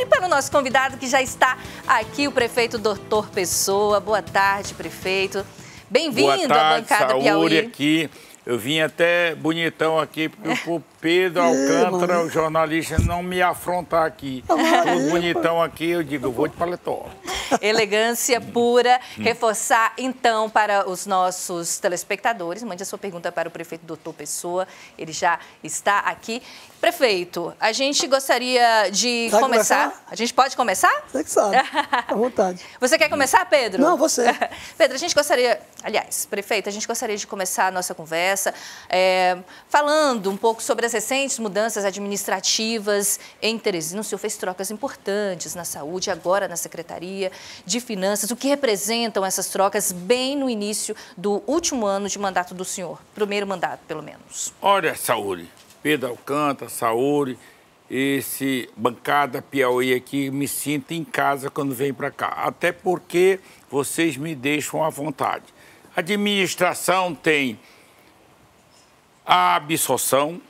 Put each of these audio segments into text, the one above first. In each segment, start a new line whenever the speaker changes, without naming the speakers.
E para o nosso convidado que já está aqui, o prefeito Doutor Pessoa. Boa tarde, prefeito. Bem-vindo à bancada Saúde Piauí.
aqui. Eu vim até bonitão aqui, porque o Pedro Alcântara, o jornalista, não me afrontar aqui. Todo é bonitão aqui, eu digo, eu vou de paletó.
Elegância pura. Hum. Reforçar, então, para os nossos telespectadores, mande a sua pergunta para o prefeito doutor Pessoa, ele já está aqui. Prefeito, a gente gostaria de começar. começar. A gente pode começar? Você que sabe, à vontade. Você quer começar, Pedro? Não, você. Pedro, a gente gostaria, aliás, prefeito, a gente gostaria de começar a nossa conversa é, falando um pouco sobre das recentes mudanças administrativas em Teresina, o senhor fez trocas importantes na saúde, agora na Secretaria de Finanças. O que representam essas trocas bem no início do último ano de mandato do senhor? Primeiro mandato, pelo menos.
Olha, Saúde, Pedro Alcântara, Saúde, esse bancada Piauí aqui, me sinto em casa quando vem para cá. Até porque vocês me deixam à vontade. A administração tem a absorção,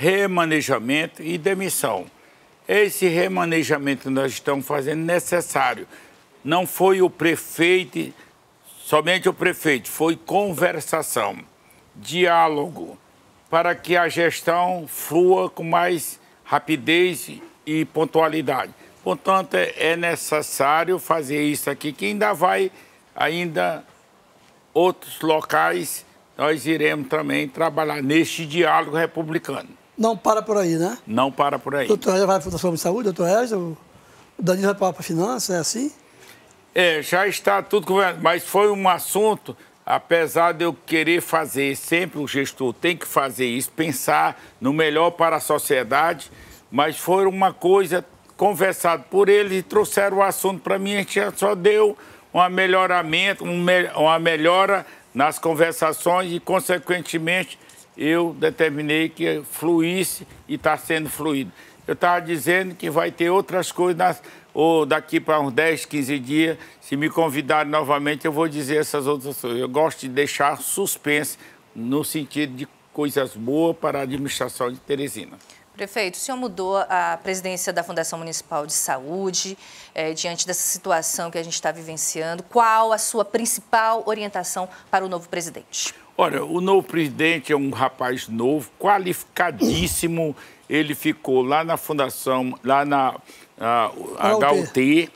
remanejamento e demissão. Esse remanejamento que nós estamos fazendo é necessário. Não foi o prefeito, somente o prefeito, foi conversação, diálogo, para que a gestão flua com mais rapidez e pontualidade. Portanto, é, é necessário fazer isso aqui, que ainda vai, ainda outros locais, nós iremos também trabalhar neste diálogo republicano. Não
para por aí, né?
Não para por aí. O doutor
Ezra vai para a Fundação de Saúde, doutor Ezra, o Danilo vai para a finança é assim?
É, já está tudo conversado. mas foi um assunto, apesar de eu querer fazer, sempre o gestor tem que fazer isso, pensar no melhor para a sociedade, mas foi uma coisa conversada por eles e trouxeram o assunto para mim, a gente só deu um melhoramento, uma melhora nas conversações e, consequentemente, eu determinei que fluísse e está sendo fluído. Eu estava dizendo que vai ter outras coisas, ou daqui para uns 10, 15 dias, se me convidarem novamente, eu vou dizer essas outras coisas. Eu gosto de deixar suspense no sentido de coisas boas para a administração de Teresina.
Prefeito, o senhor mudou a presidência da Fundação Municipal de Saúde eh, diante dessa situação que a gente está vivenciando. Qual a sua principal orientação para o novo presidente?
Olha, o novo presidente é um rapaz novo, qualificadíssimo. Ele ficou lá na fundação, lá na HUT,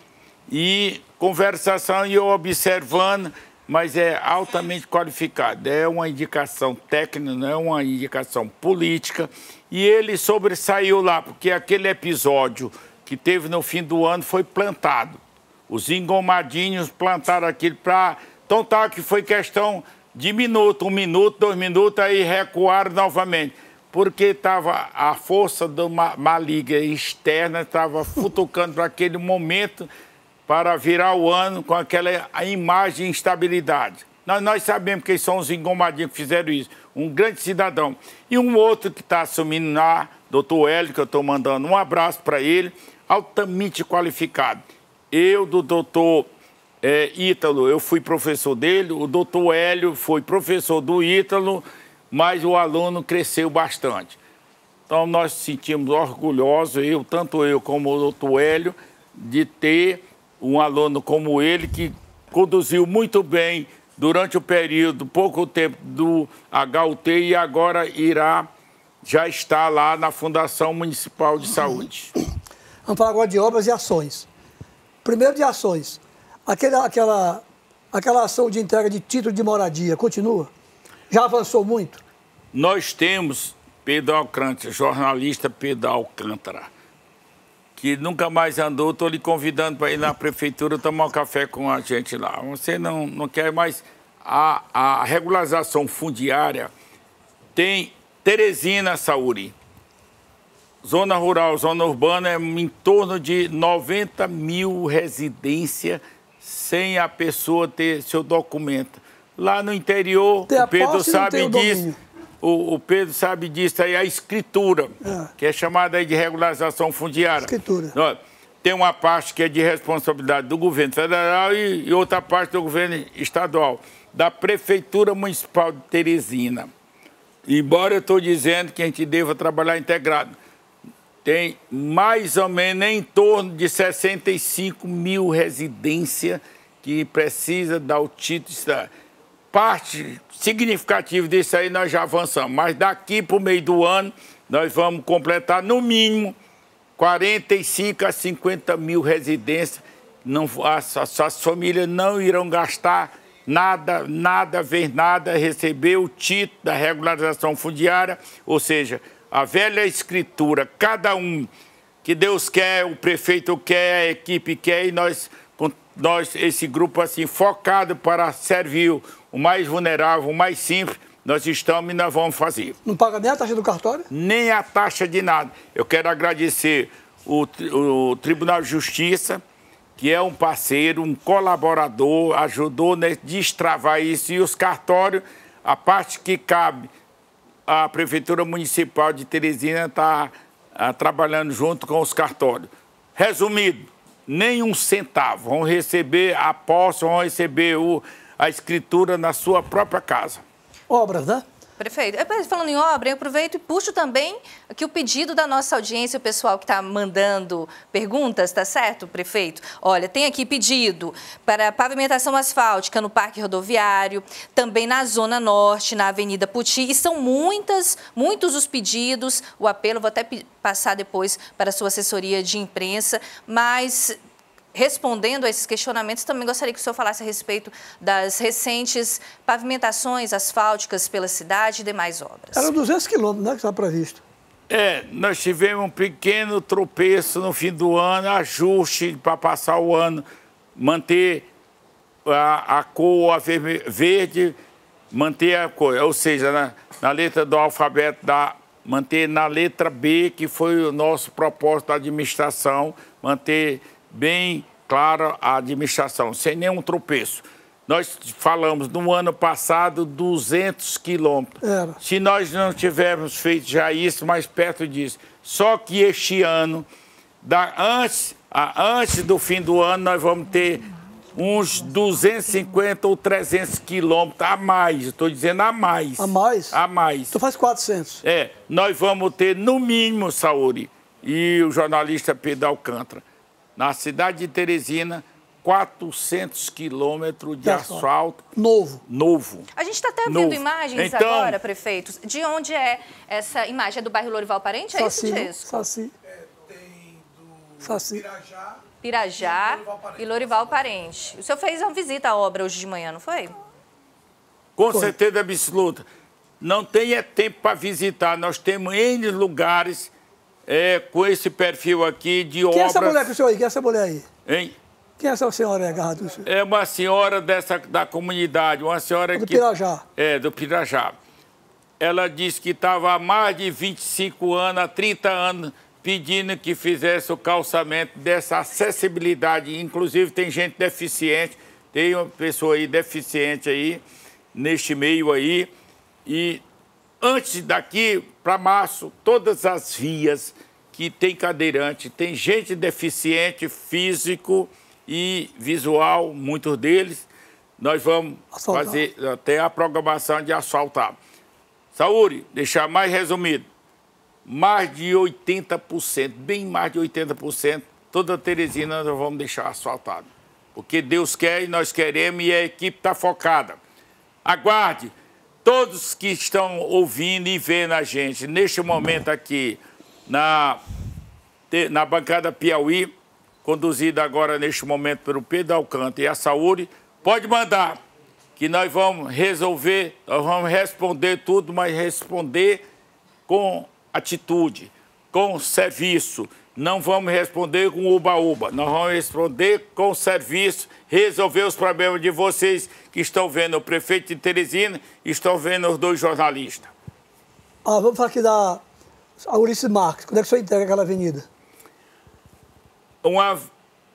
e conversação e eu observando mas é altamente qualificado. É uma indicação técnica, não é uma indicação política e ele sobressaiu lá, porque aquele episódio que teve no fim do ano foi plantado. Os engomadinhos plantaram aquilo para. Então tá, que foi questão de minuto, um minuto, dois minutos, aí recuaram novamente. Porque estava a força de uma maligna externa estava futucando para aquele momento para virar o ano com aquela imagem de instabilidade. Nós, nós sabemos quem são os engomadinhos que fizeram isso um grande cidadão. E um outro que está assumindo lá, doutor Hélio, que eu estou mandando um abraço para ele, altamente qualificado. Eu, do doutor é, Ítalo, eu fui professor dele, o doutor Hélio foi professor do Ítalo, mas o aluno cresceu bastante. Então, nós sentimos orgulhosos, eu, tanto eu como o doutor Hélio, de ter um aluno como ele que conduziu muito bem durante o período, pouco tempo, do HUT e agora irá, já está lá na Fundação Municipal de Saúde.
Vamos falar agora de obras e ações. Primeiro de ações. Aquela, aquela, aquela ação de entrega de título de moradia continua? Já avançou muito? Nós
temos Pedro Alcântara, jornalista Pedro Alcântara que nunca mais andou, estou lhe convidando para ir na prefeitura tomar um café com a gente lá. Você não, não quer mais. A, a regularização fundiária tem Teresina, Saúri. Zona rural, zona urbana, é em torno de 90 mil residências sem a pessoa ter seu documento. Lá no interior, tem o Pedro sabe disso o, o Pedro sabe disso aí, a escritura, é. que é chamada aí de regularização fundiária. Escritura. tem uma parte que é de responsabilidade do governo federal e, e outra parte do governo estadual, da Prefeitura Municipal de Teresina. Embora eu estou dizendo que a gente deva trabalhar integrado, tem mais ou menos em torno de 65 mil residências que precisa dar o título de cidade parte significativa disso aí nós já avançamos, mas daqui para o meio do ano nós vamos completar no mínimo 45 a 50 mil residências. Não, as, as famílias não irão gastar nada, nada, ver nada, receber o título da regularização fundiária, ou seja, a velha escritura, cada um que Deus quer, o prefeito quer, a equipe quer, e nós, nós esse grupo assim, focado para servir o mais vulnerável, o mais simples, nós estamos e nós vamos fazer. Não paga nem a taxa do cartório? Nem a taxa de nada. Eu quero agradecer o, o Tribunal de Justiça, que é um parceiro, um colaborador, ajudou a né, destravar isso. E os cartórios, a parte que cabe à Prefeitura Municipal de Teresina está ah, trabalhando junto com os cartórios. Resumido, nem um centavo. Vão receber a posse, vão receber o, a escritura na sua própria casa.
Obras, né? Prefeito, é, falando em obra, eu aproveito e puxo também que o pedido da nossa audiência, o pessoal que está mandando perguntas, tá certo, prefeito? Olha, tem aqui pedido para pavimentação asfáltica no Parque Rodoviário, também na Zona Norte, na Avenida Puti, e são muitas, muitos os pedidos, o apelo, vou até passar depois para a sua assessoria de imprensa, mas respondendo a esses questionamentos, também gostaria que o senhor falasse a respeito das recentes pavimentações asfálticas pela cidade e demais obras.
Eram 200 quilômetros, né, que estava previsto.
É, nós tivemos um pequeno tropeço no fim do ano, ajuste para passar o ano, manter a, a cor a verde, manter a cor, ou seja, na, na letra do alfabeto da manter na letra B, que foi o nosso propósito da administração, manter bem clara a administração, sem nenhum tropeço. Nós falamos no ano passado 200 quilômetros. Era. Se nós não tivermos feito já isso, mais perto disso. Só que este ano, da, antes, a, antes do fim do ano, nós vamos ter uns 250 ou 300 quilômetros a mais. Estou dizendo a mais. A mais? A mais. Tu faz 400. É, nós vamos ter no mínimo, Saúde, e o jornalista Pedro Alcântara na cidade de Teresina, 400 quilômetros de asfalto. Novo. Novo.
A gente está até vendo Novo. imagens então, agora, prefeitos. De onde é essa imagem? É do bairro Lorival Parente? É Saci, isso, Chesco? Saci.
É, tem
do Saci. Pirajá. Pirajá e Lorival Parente. O senhor fez uma visita à obra hoje de manhã, não foi?
Com foi. certeza absoluta. Não tenha tempo para visitar. Nós temos N lugares é, com esse perfil aqui de Quem obras... Quem é essa mulher que
o senhor aí? Quem é essa mulher aí? Hein? Quem é essa senhora aí, agarrada?
É uma senhora dessa, da comunidade, uma senhora é do que... Do Pirajá. É, do Pirajá. Ela disse que estava há mais de 25 anos, há 30 anos, pedindo que fizesse o calçamento dessa acessibilidade. Inclusive, tem gente deficiente, tem uma pessoa aí deficiente aí, neste meio aí. E antes daqui, para março, todas as vias que tem cadeirante, tem gente deficiente físico e visual, muitos deles, nós vamos assaltar. fazer até a programação de asfaltar. Saúde, deixar mais resumido, mais de 80%, bem mais de 80%, toda Teresina nós vamos deixar asfaltado. Porque Deus quer e nós queremos e a equipe está focada. Aguarde! todos que estão ouvindo e vendo a gente neste momento aqui na, na bancada Piauí, conduzida agora neste momento pelo Pedro Alcântara e a Saúde, pode mandar que nós vamos resolver, nós vamos responder tudo, mas responder com atitude, com serviço não vamos responder com uba-uba, nós vamos responder com serviço, resolver os problemas de vocês que estão vendo o prefeito de Teresina e estão vendo os dois jornalistas.
Ah, vamos falar aqui da Aurice Marques. Quando é que o senhor entrega aquela avenida?
Uma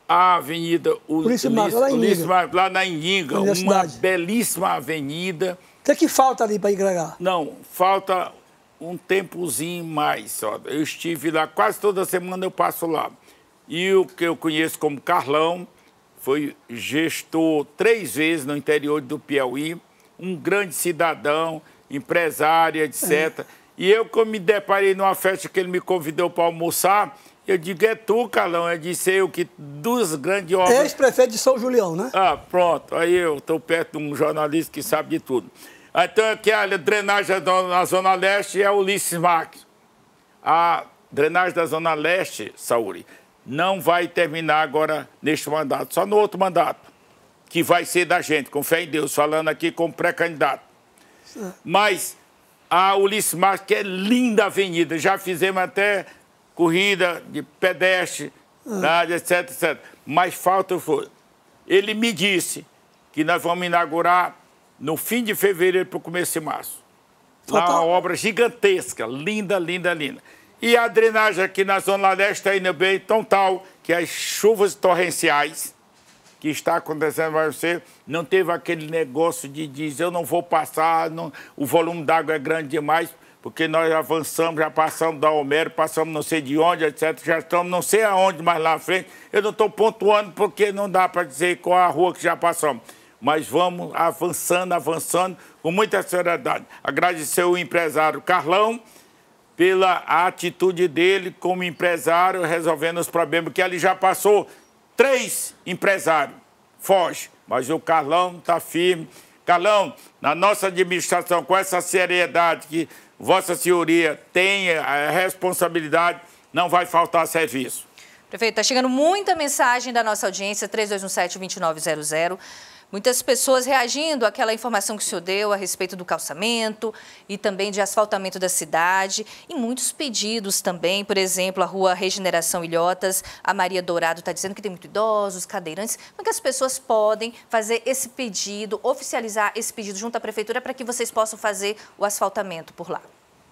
a avenida Ulisses Marques, lá, Marques, lá na Inhinga, uma belíssima avenida.
O que, é que falta ali para entregar?
Não, falta um tempozinho mais. Ó. Eu estive lá, quase toda semana eu passo lá. E o que eu conheço como Carlão foi gestor três vezes no interior do Piauí, um grande cidadão, empresário, etc. É. E eu, quando me deparei numa festa que ele me convidou para almoçar, eu digo, é tu, Carlão, Eu disse, eu que dos grandes obras... Ex-prefeito de São Julião, né? Ah, pronto. Aí eu estou perto de um jornalista que sabe de tudo. Então, é, aqui a drenagem na Zona Leste é Ulisses Marques. A drenagem da Zona Leste, Saúde, não vai terminar agora neste mandato, só no outro mandato, que vai ser da gente, com fé em Deus, falando aqui como pré-candidato. Mas a Ulisses Marques, que é linda avenida, já fizemos até corrida de pedestre, etc, etc. Mas falta foi. Ele me disse que nós vamos inaugurar no fim de fevereiro para o começo de março. Lá uma obra gigantesca, linda, linda, linda. E a drenagem aqui na Zona Leste está indo bem, tão tal que as chuvas torrenciais que está acontecendo vai ser, não teve aquele negócio de dizer eu não vou passar, não, o volume d'água é grande demais, porque nós avançamos, já passamos da Homero, passamos não sei de onde, etc. Já estamos não sei aonde mais lá na frente. Eu não estou pontuando porque não dá para dizer qual a rua que já passamos mas vamos avançando, avançando com muita seriedade. Agradecer o empresário Carlão pela atitude dele como empresário resolvendo os problemas que ele já passou. Três empresários, foge, mas o Carlão está firme. Carlão, na nossa administração, com essa seriedade que Vossa Senhoria tem a responsabilidade, não vai faltar serviço.
Prefeito, está chegando muita mensagem da nossa audiência, 3217-2900. Muitas pessoas reagindo àquela informação que o senhor deu a respeito do calçamento e também de asfaltamento da cidade. E muitos pedidos também, por exemplo, a rua Regeneração Ilhotas, a Maria Dourado está dizendo que tem muitos idosos, cadeirantes. Como é que as pessoas podem fazer esse pedido, oficializar esse pedido junto à prefeitura para que vocês possam fazer o asfaltamento por lá?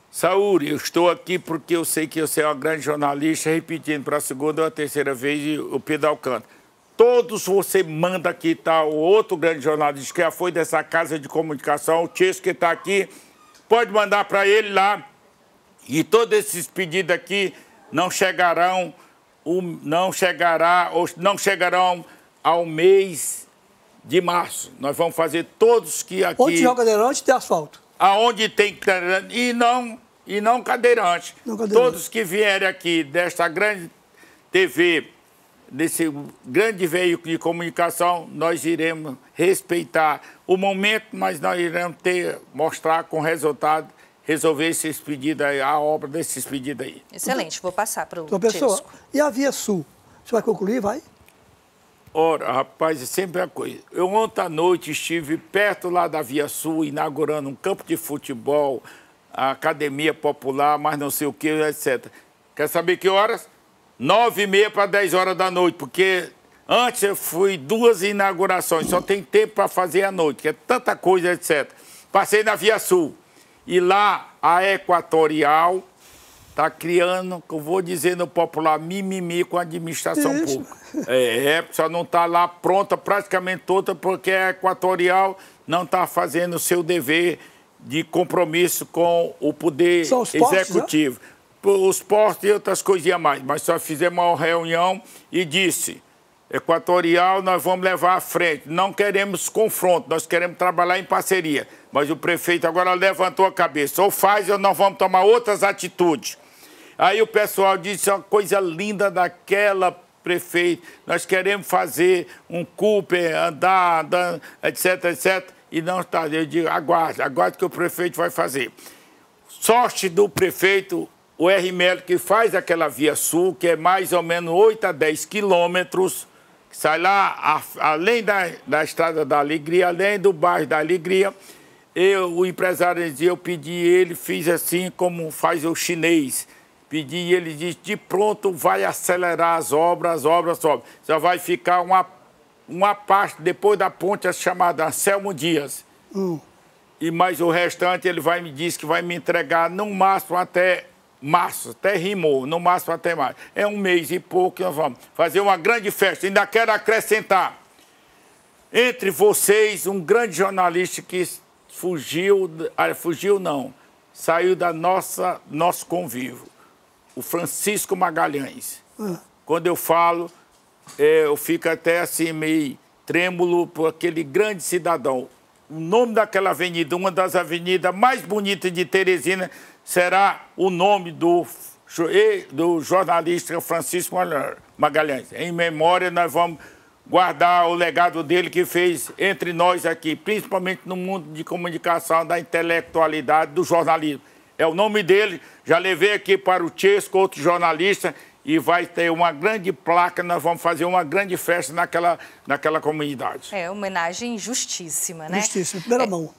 Saúl, eu estou aqui porque eu sei que você é uma grande jornalista, repetindo para a segunda ou a terceira vez o pedal canta todos você manda aqui, tá? O outro grande jornalista que já foi dessa casa de comunicação, o Tiesto, que está aqui, pode mandar para ele lá. E todos esses pedidos aqui não chegarão, não chegará, não chegarão ao mês de março. Nós vamos fazer todos que aqui. Onde joga
cadeirante tem asfalto.
Aonde tem cadeirante. E não, e não cadeirante. não cadeirante. Todos que vierem aqui desta grande TV desse grande veículo de comunicação, nós iremos respeitar o momento, mas nós iremos ter, mostrar com resultado resolver esses pedidos aí, a obra desses pedidos aí.
Excelente, vou passar para o Professor, e a Via Sul?
Você vai concluir, vai?
Ora, rapaz, é sempre a coisa. Eu ontem à noite estive perto lá da Via Sul, inaugurando um campo de futebol, a academia popular, mas não sei o que, etc. Quer saber que horas? nove e meia para 10 horas da noite, porque antes eu fui duas inaugurações, só tem tempo para fazer à noite, que é tanta coisa, etc. Passei na Via Sul e lá a Equatorial está criando, que eu vou dizer no popular, mimimi com a administração pública. É, é só não está lá pronta praticamente toda, porque a Equatorial não está fazendo o seu dever de compromisso com o poder né? executivo. Né? os portos e outras coisinhas mais. Mas só fizemos uma reunião e disse: Equatorial, nós vamos levar à frente. Não queremos confronto, nós queremos trabalhar em parceria. Mas o prefeito agora levantou a cabeça: ou faz ou nós vamos tomar outras atitudes. Aí o pessoal disse: uma coisa linda daquela, prefeito, nós queremos fazer um Cooper, andar, andar, etc, etc. E não está. Eu digo: aguarde, aguarde que o prefeito vai fazer. Sorte do prefeito, o RML que faz aquela via sul, que é mais ou menos 8 a 10 quilômetros, sai lá a, além da, da Estrada da Alegria, além do bairro da Alegria. Eu, o empresário, eu pedi ele, fiz assim como faz o chinês. Pedi ele disse, de pronto vai acelerar as obras, as obras sobem. Já vai ficar uma, uma parte depois da ponte chamada Selmo Dias. Hum. E mais o restante ele vai me diz que vai me entregar no máximo até março, até rimou, no máximo até março. É um mês e pouco que nós vamos fazer uma grande festa. Ainda quero acrescentar entre vocês um grande jornalista que fugiu, ah, fugiu não, saiu da nossa nosso convívio, o Francisco Magalhães. Ah. Quando eu falo, é, eu fico até assim meio trêmulo por aquele grande cidadão, o nome daquela avenida, uma das avenidas mais bonitas de Teresina, será o nome do, do jornalista Francisco Magalhães. Em memória, nós vamos guardar o legado dele que fez entre nós aqui, principalmente no mundo de comunicação, da intelectualidade, do jornalismo. É o nome dele, já levei aqui para o Chesco, outro jornalista, e vai ter uma grande placa, nós vamos fazer uma grande festa naquela, naquela comunidade.
É, homenagem justíssima, né? Justíssima, primeira é, mão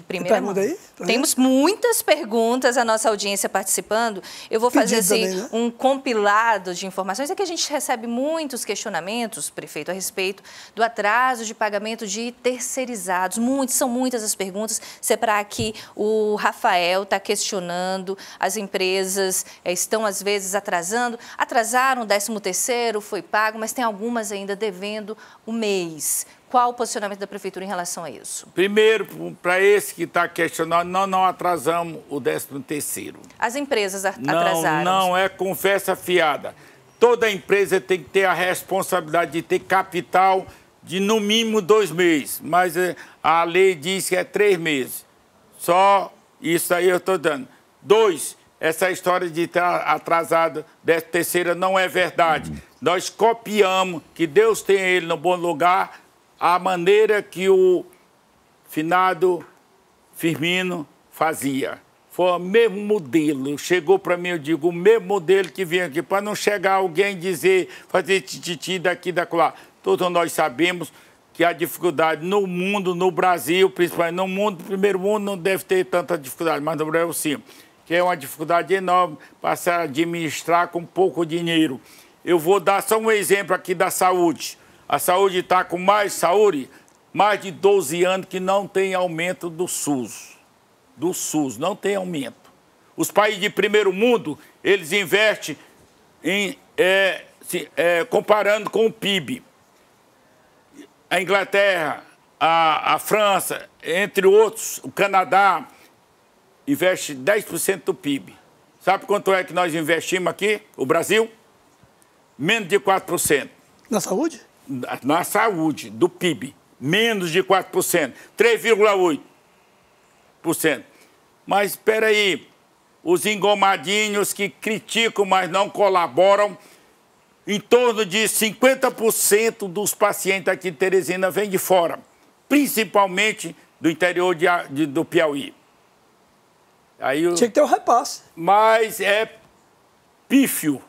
primeira tá, mão. Aí? Tá Temos muitas perguntas, a nossa audiência participando. Eu vou fazer assim, também, né? um compilado de informações. É que a gente recebe muitos questionamentos, prefeito, a respeito do atraso de pagamento de terceirizados. Muitos, são muitas as perguntas. Separar aqui, o Rafael está questionando, as empresas é, estão às vezes atrasando. Atrasaram o 13 terceiro, foi pago, mas tem algumas ainda devendo o mês. Qual o posicionamento da Prefeitura em relação a isso?
Primeiro, para esse que está questionando, nós não atrasamos o 13 terceiro.
As empresas atrasaram?
Não, não é conversa fiada. Toda empresa tem que ter a responsabilidade de ter capital de no mínimo dois meses, mas eh, a lei diz que é três meses. Só isso aí eu estou dando. Dois, essa história de estar atrasado, dessa terceira, não é verdade. Nós copiamos, que Deus tenha ele no bom lugar, a maneira que o finado Firmino fazia. Foi o mesmo modelo. Chegou para mim, eu digo, o mesmo modelo que vinha aqui, para não chegar alguém dizer, fazer tititi daqui, daquela. Todos nós sabemos que a dificuldade no mundo, no Brasil, principalmente no mundo, no primeiro mundo não deve ter tanta dificuldade, mas no Brasil sim, que é uma dificuldade enorme para a administrar com pouco dinheiro. Eu vou dar só um exemplo aqui da saúde. A saúde está com mais saúde, mais de 12 anos que não tem aumento do SUS. Do SUS, não tem aumento. Os países de primeiro mundo, eles investem em, é, se, é, comparando com o PIB. A Inglaterra, a, a França, entre outros, o Canadá, investe 10% do PIB. Sabe quanto é que nós investimos aqui, o Brasil? Menos de 4%. Na saúde? na saúde, do PIB, menos de 4%, 3,8%. Mas espera aí, os engomadinhos que criticam, mas não colaboram, em torno de 50% dos pacientes aqui de Teresina vêm de fora, principalmente do interior de, de, do Piauí. Aí, Tinha que ter um repasse. Mas é pífio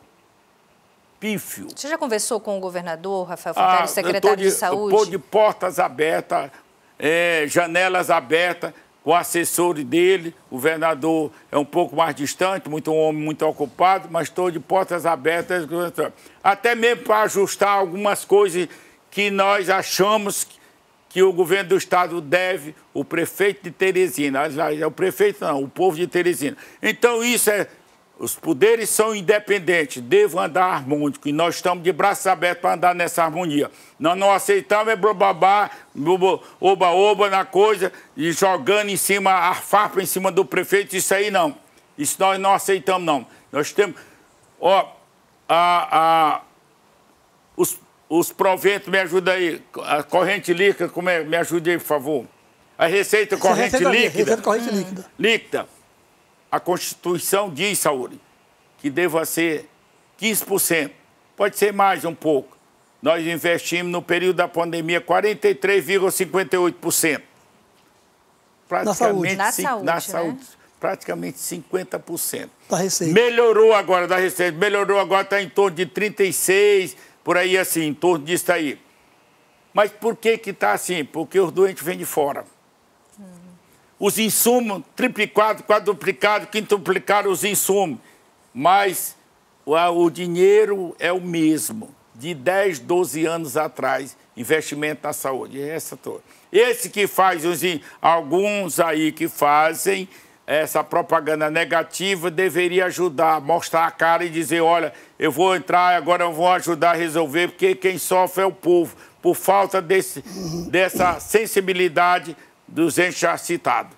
pífio.
Você já conversou com o governador, Rafael Facari, ah, secretário de, de, Saúde? Estou
de portas abertas, é, janelas abertas, com o assessor dele. O governador é um pouco mais distante, muito um homem muito ocupado, mas estou de portas abertas. Até mesmo para ajustar algumas coisas que nós achamos que o governo do estado deve, o prefeito de Teresina. É o prefeito não, o povo de Teresina. Então, isso é os poderes são independentes, devo andar harmônico, e nós estamos de braços abertos para andar nessa harmonia. Nós não aceitamos é blobabá, oba-oba na coisa, e jogando em cima, a farpa em cima do prefeito, isso aí não. Isso nós não aceitamos, não. Nós temos. Ó, a, a, os, os proventos, me ajuda aí. A corrente líquida, como é? Me ajude aí, por favor. A receita corrente receita é líquida. Receita é corrente líquida. Líquida. A Constituição diz, Saúde, que deva ser 15%. Pode ser mais um pouco. Nós investimos no período da pandemia 43,58%. Na saúde. Na saúde. Na né? saúde né? Praticamente 50%. Da receita. Melhorou agora da receita. Melhorou agora, está em torno de 36%, por aí assim, em torno disso aí. Mas por que que está assim? Porque os doentes vêm de fora os insumos triplicaram, quadruplicaram, quintuplicaram os insumos, mas o dinheiro é o mesmo de 10, 12 anos atrás, investimento na saúde, é essa toda. Esse que faz, alguns aí que fazem essa propaganda negativa, deveria ajudar, mostrar a cara e dizer, olha, eu vou entrar, agora eu vou ajudar a resolver, porque quem sofre é o povo, por falta desse, dessa sensibilidade dos entes citados.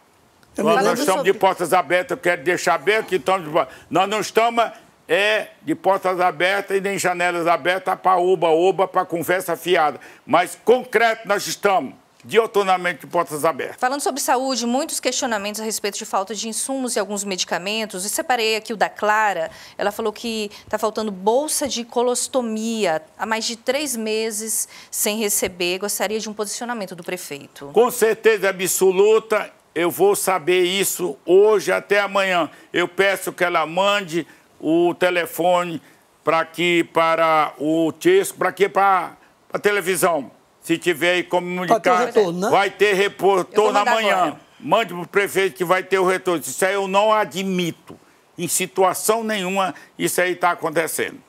É nós, nós estamos sobre... de portas abertas, eu quero deixar bem aqui, estamos de... nós não estamos é de portas abertas e nem janelas abertas para oba-oba, para conversa fiada. Mas concreto nós estamos dioturnamente de portas
abertas. Falando sobre saúde, muitos questionamentos a respeito de falta de insumos e alguns medicamentos. Eu separei aqui o da Clara. Ela falou que está faltando bolsa de colostomia há mais de três meses sem receber. Gostaria de um posicionamento do prefeito.
Com certeza absoluta, eu vou saber isso hoje até amanhã. Eu peço que ela mande o telefone para que para o Tesco, para que para a televisão se tiver aí como comunicar, vai ter retorno, né? vai ter retorno amanhã. Agora. Mande para o prefeito que vai ter o retorno. Isso aí eu não admito. Em situação nenhuma, isso aí está acontecendo.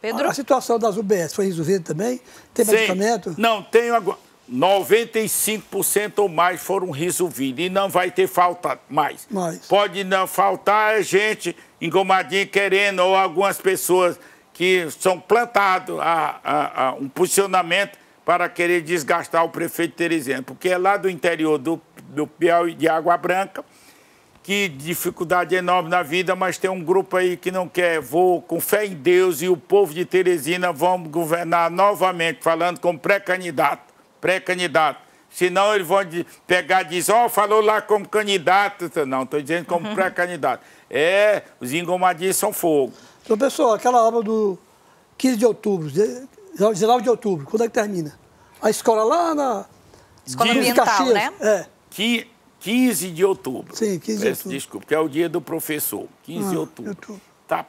Pedro? A situação das UBS foi resolvida também? Tem Sim. medicamento?
Não, tenho agora. 95% ou mais foram resolvidos e não vai ter falta mais. mais. Pode não faltar gente engomadinha querendo ou algumas pessoas que são plantadas a, a, a um posicionamento para querer desgastar o prefeito Teresina, porque é lá do interior do, do Piauí, de Água Branca, que dificuldade enorme na vida, mas tem um grupo aí que não quer. Vou com fé em Deus e o povo de Teresina vão governar novamente, falando como pré-candidato, pré-candidato. Senão eles vão pegar e dizer, ó, oh, falou lá como candidato. Não, estou dizendo como uhum. pré-candidato. É, os
engomadinhos são fogo. Professor, aquela obra do 15 de outubro, 19 de outubro, quando é que termina? A escola lá na.
Escola de Ambiental, Caxias, né?
É.
Que 15 de outubro. Sim, 15 de outubro. Desculpa, que é o dia do professor. 15 ah, de outubro. Está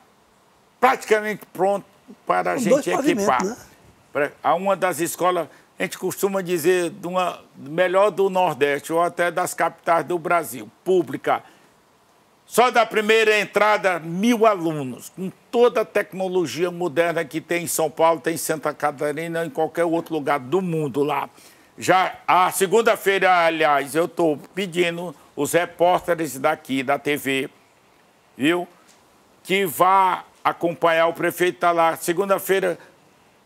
praticamente pronto para a gente equipar. Né? Pra, a uma das escolas, a gente costuma dizer, de uma, melhor do Nordeste ou até das capitais do Brasil, pública só da primeira entrada, mil alunos, com toda a tecnologia moderna que tem em São Paulo, tem em Santa Catarina, em qualquer outro lugar do mundo lá. Já a segunda-feira, aliás, eu estou pedindo os repórteres daqui da TV, viu? Que vá acompanhar o prefeito, está lá. Segunda-feira,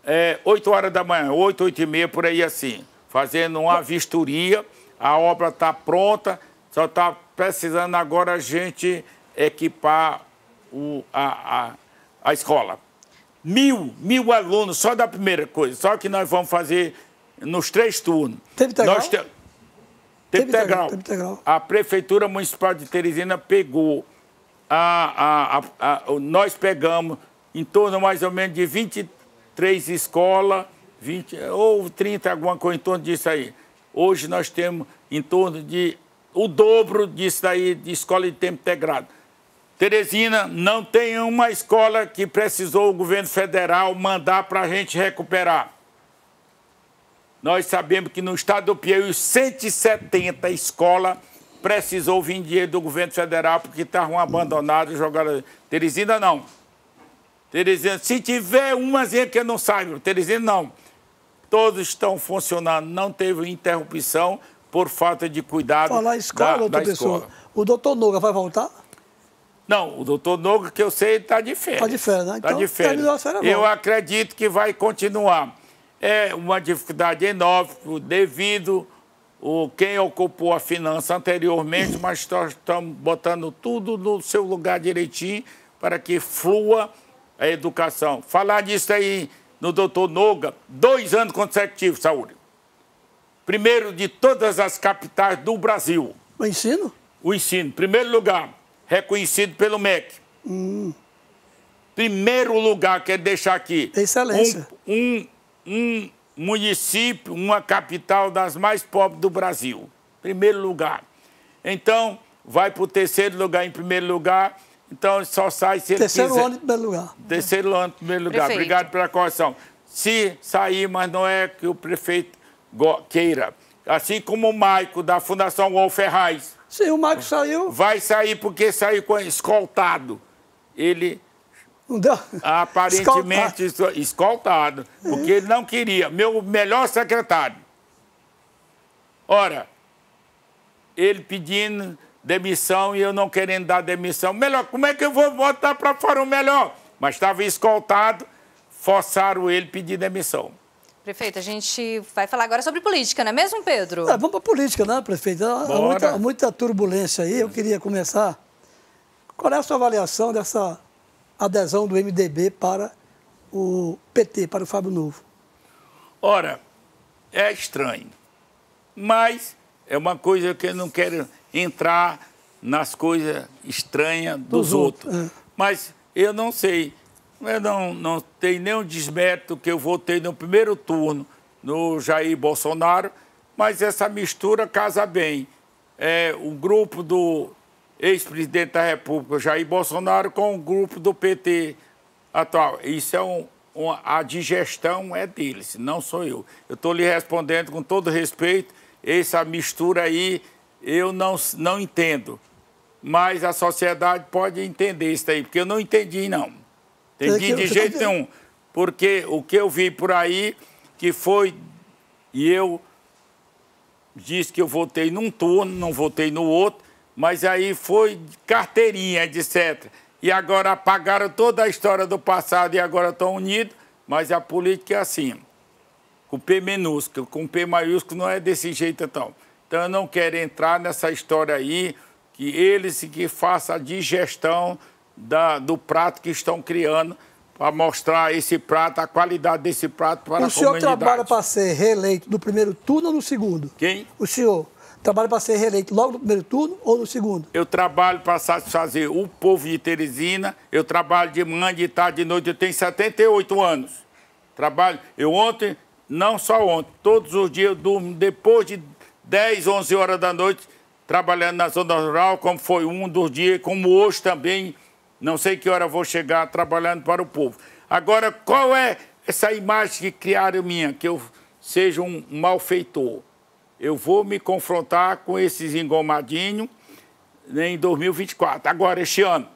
é, 8 horas da manhã, 8, 8 e meia, por aí assim, fazendo uma vistoria. A obra está pronta só está precisando agora a gente equipar o, a, a, a escola. Mil, mil alunos, só da primeira coisa. Só que nós vamos fazer nos três turnos. Teve integral? Nós te... Teve, Teve integral. integral. A Prefeitura Municipal de Teresina pegou, a, a, a, nós pegamos em torno mais ou menos de 23 escolas, 20, ou 30, alguma coisa em torno disso aí. Hoje nós temos em torno de o dobro disso daí de escola de tempo integrado. Teresina não tem uma escola que precisou o governo federal mandar para a gente recuperar. Nós sabemos que no estado do Piauí, 170 escolas precisou vir dinheiro do governo federal porque estavam abandonadas, jogadas. Teresina não. Teresina, se tiver uma que eu não saiba, Teresina não. Todos estão funcionando, não teve interrupção por falta de cuidado Falar escola, da, da escola. Pessoa,
o doutor Noga vai voltar?
Não, o doutor Noga, que eu sei, está de férias. Está de férias, né? Está então, de férias. eu acredito que vai continuar. É uma dificuldade enorme devido o quem ocupou a finança anteriormente, mas estamos botando tudo no seu lugar direitinho para que flua a educação. Falar disso aí no doutor Noga, dois anos consecutivos, saúde primeiro de todas as capitais do Brasil. O ensino? O ensino, primeiro lugar, reconhecido pelo MEC. Hum. Primeiro lugar, quero deixar aqui. Excelência. Um, um, um município, uma capital das mais pobres do Brasil. Primeiro lugar. Então, vai para o terceiro lugar em primeiro lugar. Então, só sai se ele Terceiro ano em primeiro lugar. Terceiro ano em primeiro lugar. Prefeito. Obrigado pela correção. Se sair, mas não é que o prefeito queira. Assim como o Maico, da Fundação Wolf Ferraz. Sim, o Maico saiu. Vai sair porque saiu escoltado. Ele Não aparentemente escoltado. escoltado, porque ele não queria. Meu melhor secretário. Ora, ele pedindo demissão e eu não querendo dar demissão. Melhor, como é que eu vou botar para fora o melhor? Mas estava escoltado, forçaram ele pedir demissão.
Prefeito, a gente vai falar agora sobre política, não é mesmo, Pedro? É,
vamos para política, né, prefeito? Há muita, muita, turbulência aí. Eu queria começar. Qual é a sua avaliação dessa adesão do MDB para o PT, para o Fábio Novo?
Ora, é estranho, mas é uma coisa que eu não quero entrar nas coisas estranhas dos, dos outros. outros. É. Mas eu não sei não, não tem nenhum desmérito que eu votei no primeiro turno no Jair Bolsonaro, mas essa mistura casa bem. É o grupo do ex-presidente da República, Jair Bolsonaro, com o grupo do PT atual. Isso é um, a digestão é deles, não sou eu. Eu estou lhe respondendo com todo respeito, essa mistura aí eu não, não entendo. Mas a sociedade pode entender isso aí, porque eu não entendi, não. Tem é de jeito nenhum. Porque o que eu vi por aí, que foi. E eu disse que eu votei num turno, não votei no outro, mas aí foi carteirinha, etc. E agora apagaram toda a história do passado e agora estão unidos, mas a política é assim. Com P minúsculo, com P maiúsculo não é desse jeito então. Então eu não quero entrar nessa história aí, que eles que façam a digestão da, do prato que estão criando para mostrar esse prato, a qualidade desse prato para o a comunidade. O senhor trabalha para
ser reeleito do primeiro turno ou no segundo? Quem? O senhor trabalha para ser reeleito logo no primeiro turno ou no segundo?
Eu trabalho para satisfazer o povo de Teresina, eu trabalho de manhã, de tarde, de noite, eu tenho 78 anos. Trabalho, eu ontem, não só ontem, todos os dias eu durmo depois de 10, 11 horas da noite, trabalhando na zona rural, como foi um dos dias, como hoje também, não sei que hora vou chegar trabalhando para o povo. Agora, qual é essa imagem que criaram minha, que eu seja um malfeitor? Eu vou me confrontar com esses engomadinhos em 2024. Agora, este ano,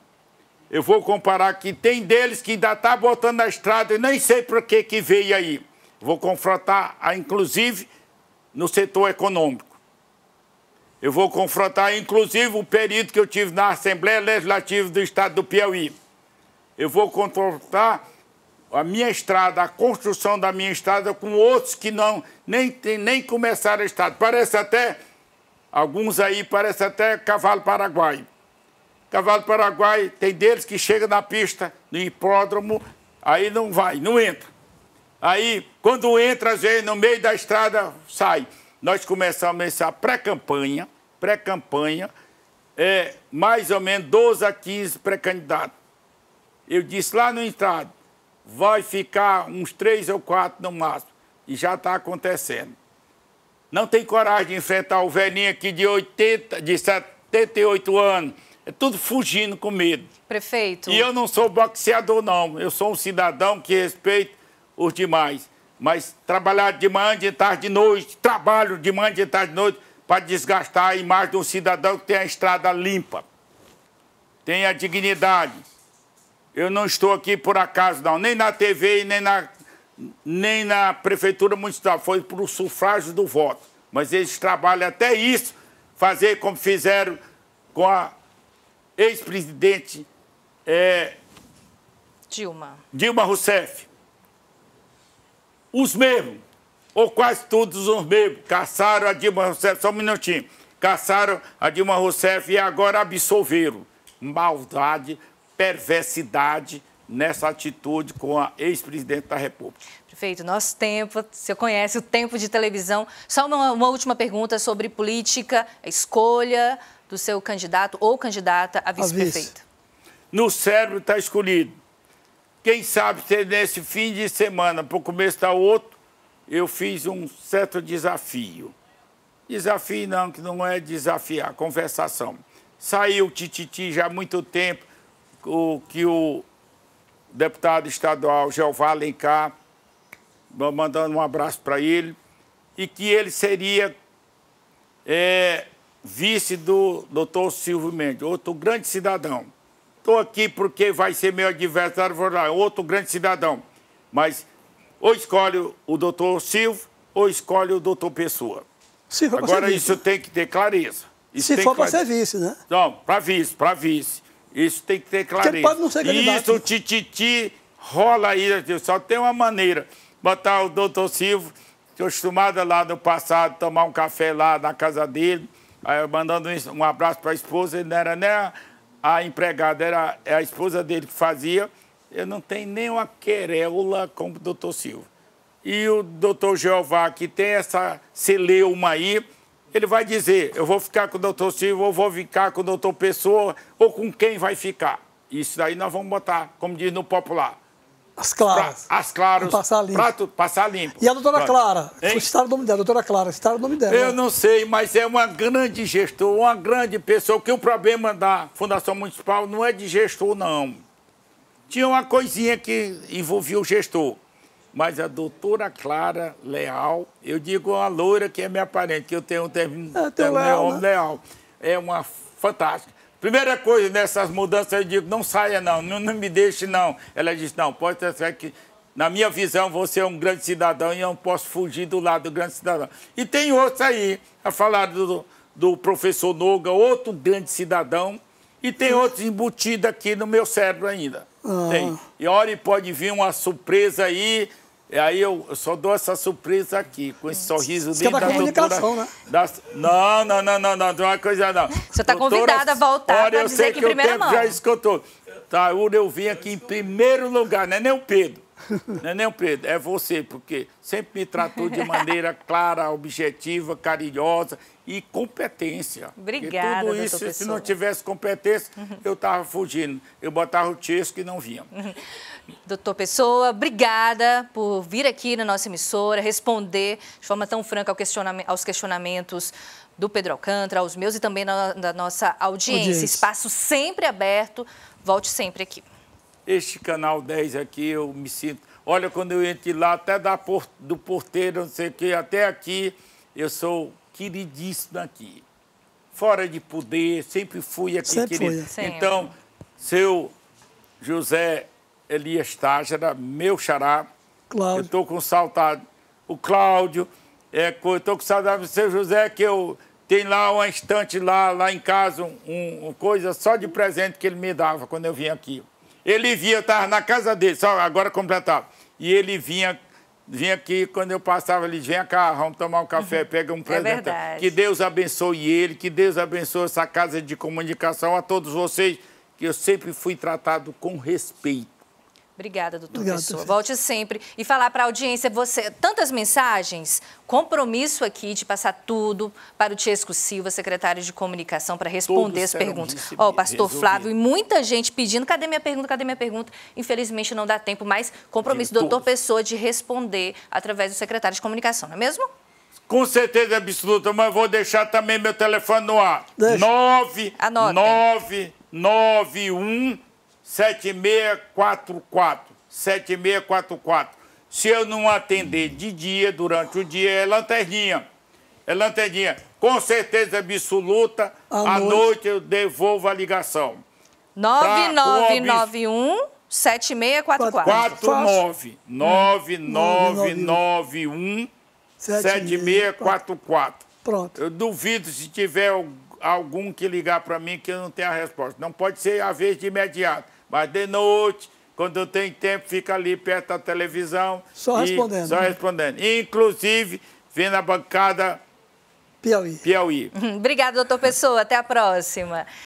eu vou comparar que tem deles que ainda está botando na estrada e nem sei para que, que veio aí. Vou confrontar, a, inclusive, no setor econômico. Eu vou confrontar, inclusive, o perito que eu tive na Assembleia Legislativa do Estado do Piauí. Eu vou confrontar a minha estrada, a construção da minha estrada com outros que não nem, nem começaram a estrada. Parece até, alguns aí, parece até cavalo paraguaio. Cavalo paraguaio, tem deles que chega na pista, no hipódromo, aí não vai, não entra. Aí, quando entra, às vezes, no meio da estrada, sai. Nós começamos essa pré-campanha, pré-campanha, é, mais ou menos 12 a 15 pré-candidatos. Eu disse lá no entrado, vai ficar uns três ou quatro no máximo. E já está acontecendo. Não tem coragem de enfrentar o velhinho aqui de 80, de 78 anos. É tudo fugindo com medo.
Prefeito. E eu
não sou boxeador, não. Eu sou um cidadão que respeito os demais. Mas trabalhar de manhã, de tarde, de noite, trabalho de manhã, de tarde, de noite, para desgastar a imagem de um cidadão que tem a estrada limpa, tem a dignidade. Eu não estou aqui por acaso, não, nem na TV, nem na, nem na Prefeitura Municipal, foi para o sufrágio do voto. Mas eles trabalham até isso, fazer como fizeram com a ex-presidente é, Dilma. Dilma Rousseff. Os mesmos ou quase todos os mesmos. Caçaram a Dilma Rousseff, só um minutinho. Caçaram a Dilma Rousseff e agora absolveram. Maldade, perversidade nessa atitude com a ex-presidente da República.
Prefeito, nosso tempo, você conhece o tempo de televisão. Só uma, uma última pergunta sobre política, a escolha do seu candidato ou candidata a vice-prefeito.
No cérebro está escolhido. Quem sabe se é nesse fim de semana, para o começo da outro, eu fiz um certo desafio. Desafio não, que não é desafiar, conversação. Saiu o Tititi já há muito tempo, o, que o deputado estadual Jeová Alencar, mandando um abraço para ele, e que ele seria é, vice do doutor Silvio Mendes, outro grande cidadão. Estou aqui porque vai ser meu adversário, outro grande cidadão. Mas ou escolhe o doutor Silvio ou escolhe o doutor Pessoa. Se for é Agora, isso tem que ter clareza. Isso Se for para ser vice, né? Não, para vice, para vice. Isso tem que ter clareza. Porque pode não ser candidato. Isso, o né? tititi rola aí, só tem uma maneira. Botar o doutor Silvio, acostumado lá no passado, tomar um café lá na casa dele, mandando um abraço para a esposa, ele não era nem a empregada, era é a esposa dele que fazia eu não tenho nem uma querela com o doutor Silva. E o doutor Jeová, que tem essa celeuma aí, ele vai dizer, eu vou ficar com o doutor Silva, ou vou ficar com o doutor Pessoa, ou com quem vai ficar. Isso daí nós vamos botar, como diz no popular. As claras. Pra, as claras. Passar limpo. Prato, passar limpo. E a doutora Pronto. Clara,
citaram o nome dela, doutora Clara, citaram o nome dela. Eu
não sei, mas é uma grande gestora, uma grande pessoa, que o problema da Fundação Municipal não é de gestor, não. Tinha uma coisinha que envolvia o gestor, mas a doutora Clara Leal, eu digo uma loira que é minha parente, que eu tenho um ah, termo leal, né? leal. É uma fantástica. Primeira coisa, nessas mudanças, eu digo, não saia não, não, não me deixe não. Ela diz, não, pode ser que, na minha visão, você é um grande cidadão e eu não posso fugir do lado do grande cidadão. E tem outros aí, a falar do, do professor Noga, outro grande cidadão, e tem uhum. outros embutidos aqui no meu cérebro ainda. Tem. E olha, pode vir uma surpresa aí. E aí eu só dou essa surpresa aqui, com esse sorriso Você é bem tá da Né? Da... Não, não, não, não, não, não, é coisa não. Você está convidada a voltar para dizer que, que primeira tempo mão. já escutou. Taúra, eu vim aqui em primeiro lugar, não é nem o Pedro. Não é nem o Pedro, é você, porque sempre me tratou de maneira clara, objetiva, carinhosa e competência.
Obrigada, tudo isso, se não
tivesse competência, eu estava fugindo. Eu botava o tisco
e não vinha. Doutor Pessoa, obrigada por vir aqui na nossa emissora, responder de forma tão franca ao aos questionamentos do Pedro Alcântara, aos meus e também na, da nossa audiência. audiência. Espaço sempre aberto, volte sempre aqui.
Este canal 10 aqui, eu me sinto... Olha, quando eu entro lá, até da, do porteiro, não sei o quê, até aqui, eu sou queridíssima aqui. Fora de poder, sempre fui aqui sempre querido. Foi. Né? Então, seu José Elias Tágera, meu xará. Cláudio. Eu estou com saudade. O Cláudio, é, eu estou com saudade do seu José, que eu tenho lá uma estante lá, lá em casa, um, um, coisa só de presente que ele me dava quando eu vinha aqui. Ele via, eu estava na casa dele, só agora completava. E ele vinha vinha aqui, quando eu passava ali, vem cá, vamos tomar um café, uhum. pega um é presente. É que Deus abençoe ele, que Deus abençoe essa casa de comunicação, a todos vocês, que eu sempre fui tratado com respeito.
Obrigada, doutor Obrigado, professor. Volte sempre. E falar para a audiência, você, tantas mensagens, compromisso aqui de passar tudo para o Tiesco Silva, secretário de Comunicação, para responder Todos as perguntas. Ó, o pastor Flávio e muita gente pedindo, cadê minha pergunta, cadê minha pergunta? Infelizmente não dá tempo, mas compromisso do doutor Pessoa de responder através do secretário de Comunicação, não é mesmo?
Com certeza absoluta, mas vou deixar também meu telefone no ar. Deixa. 991 7644. 7644. Se eu não atender de dia, durante o dia, é lanterninha. É lanterninha. Com certeza absoluta, à noite eu devolvo a ligação.
9991 7644. 49 9991
7644. Pronto. Eu duvido se tiver algum que ligar para mim que eu não tenha a resposta. Não pode ser a vez de imediato. Mas de noite, quando tem tempo, fica ali perto da televisão. Só respondendo. Só né? respondendo. Inclusive, vem na bancada Piauí. Piauí.
Obrigada, doutor Pessoa. Até a próxima.